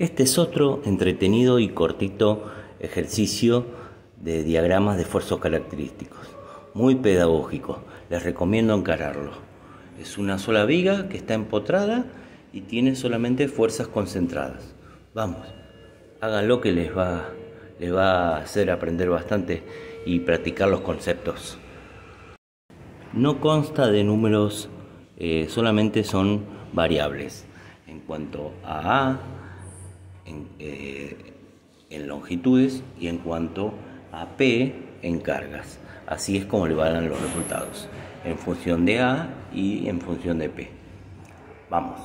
Este es otro entretenido y cortito ejercicio de diagramas de esfuerzos característicos, muy pedagógico. Les recomiendo encararlo. Es una sola viga que está empotrada y tiene solamente fuerzas concentradas. Vamos, hagan lo que les va, va a hacer aprender bastante y practicar los conceptos. No consta de números, eh, solamente son variables. En cuanto a A, eh, en, longitudes y en cuanto a P en cargas. Así es como le van los resultados, en función de A y en función de P. Vamos.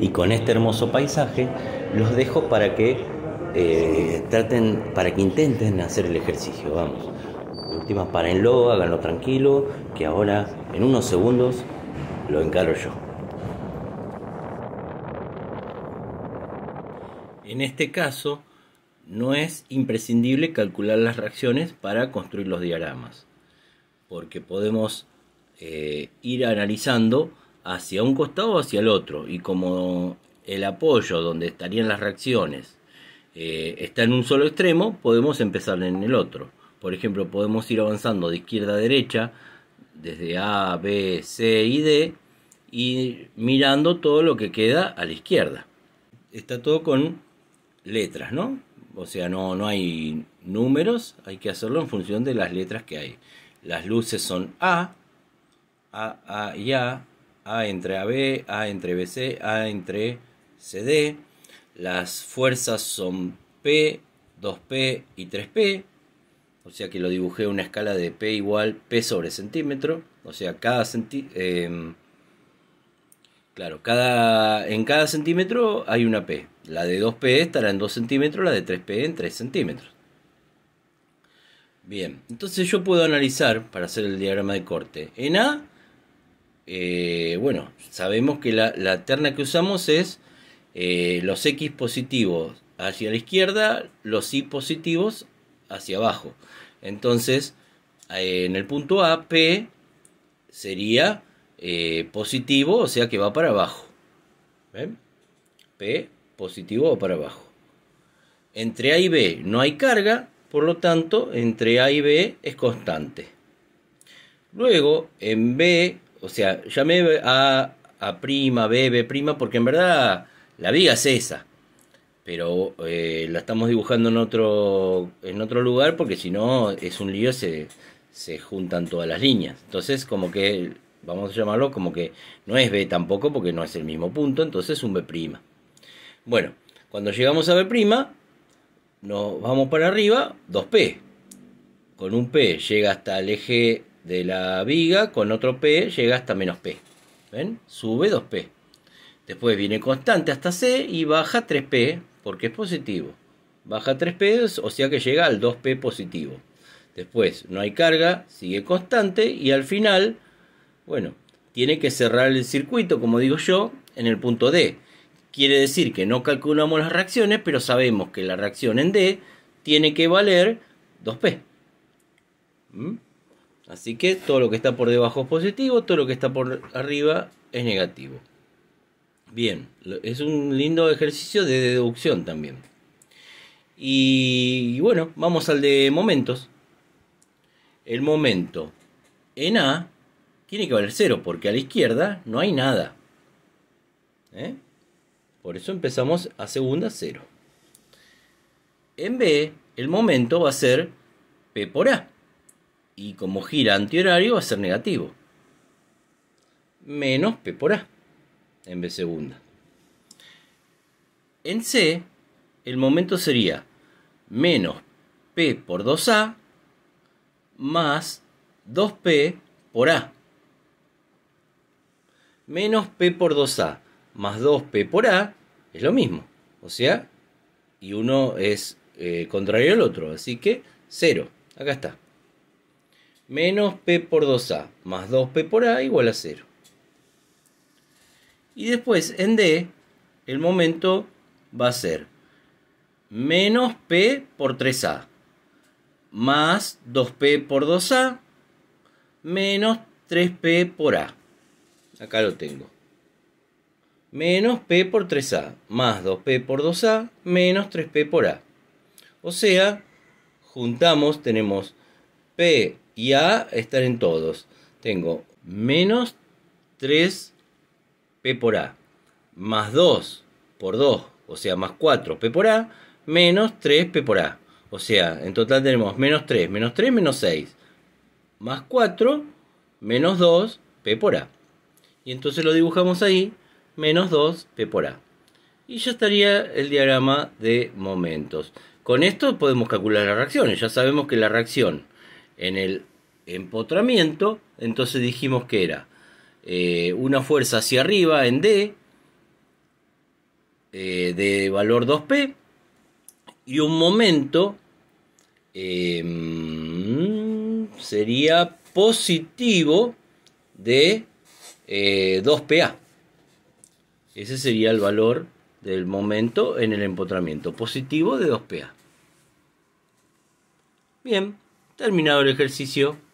Y con este hermoso paisaje los dejo para que eh, traten, para que intenten hacer el ejercicio. Vamos. Últimas, párenlo, háganlo tranquilo, que ahora en unos segundos lo encaro yo. En este caso, no es imprescindible calcular las reacciones para construir los diagramas, porque podemos eh, ir analizando hacia un costado o hacia el otro, y como el apoyo donde estarían las reacciones eh, está en un solo extremo, podemos empezar en el otro. Por ejemplo, podemos ir avanzando de izquierda a derecha, desde A, B, C y D, y mirando todo lo que queda a la izquierda. Está todo con letras, ¿no? O sea, no, no hay números, hay que hacerlo en función de las letras que hay. Las luces son A, A, A y A, A entre AB, A entre BC, A entre CD. Las fuerzas son P, 2P y 3P. O sea que lo dibujé una escala de P igual P sobre centímetro. O sea, cada centímetro... Em, claro, cada, en cada centímetro hay una P. La de 2P estará en 2 centímetros, la de 3P en 3 centímetros. Bien, entonces yo puedo analizar para hacer el diagrama de corte. En A, eh, bueno, sabemos que la, terna que usamos es eh, los X positivos hacia la izquierda, los Y positivos hacia abajo. Entonces, eh, en el punto A, P sería positivo, o sea que va para abajo. ¿Ven? P positivo o para abajo. Entre A y B no hay carga, por lo tanto, entre A y B es constante. Luego, en B, o sea, llamé a A', B, B', porque en verdad la viga es esa. Pero eh, la estamos dibujando en otro, en otro lugar porque si no es un lío, se, se juntan todas las líneas. Entonces, como que, vamos a llamarlo como que no es B tampoco porque no es el mismo punto, entonces es un B'. Bueno, cuando llegamos a B', nos vamos para arriba, 2P. Con un P llega hasta el eje de la viga, con otro P llega hasta menos P. ¿Ven? Sube 2P. Después viene constante hasta C y baja 3P, porque es positivo. Baja 3P, o sea que llega al 2P positivo. Después no hay carga, sigue constante y al final, bueno, tiene que cerrar el circuito, como digo yo, en el punto D. Quiere decir que no calculamos las reacciones, pero sabemos que la reacción en D tiene que valer 2P. ¿Mm? Así que todo lo que está por debajo es positivo, todo lo que está por arriba es negativo. Bien, es un lindo ejercicio de deducción también. Y, y bueno, vamos al de momentos. El momento en A tiene que valer 0 porque a la izquierda no hay nada. ¿Eh? Por eso empezamos a segunda cero. En B, el momento va a ser P por A. Y como gira antihorario va a ser negativo. Menos P por A en B segunda. En C, el momento sería menos P por 2A más 2P por A. Menos P por 2A más 2P por A es lo mismo. O sea, y uno es eh, contrario al otro. Así que 0. Acá está. Menos P por 2A más 2P por A igual a 0. Y después en D el momento va a ser menos P por 3A más 2P por 2A menos 3P por A. Acá lo tengo menos P por 3A, más 2P por 2A, menos 3P por A. O sea, juntamos, tenemos P y A están en todos. Tengo menos 3P por A, más 2 por 2, o sea, más 4P por A, menos 3P por A. O sea, en total tenemos menos 3, menos 3, menos 6, más 4, menos 2, P por A. Y entonces lo dibujamos ahí menos 2P por A. Y ya estaría el diagrama de momentos. Con esto podemos calcular las reacciones. Ya sabemos que la reacción en el empotramiento, entonces dijimos que era eh, una fuerza hacia arriba en D eh, de valor 2P y un momento em, sería positivo de 2PA. Eh, ese sería el valor del momento en el empotramiento positivo de 2PA. Bien, terminado el ejercicio,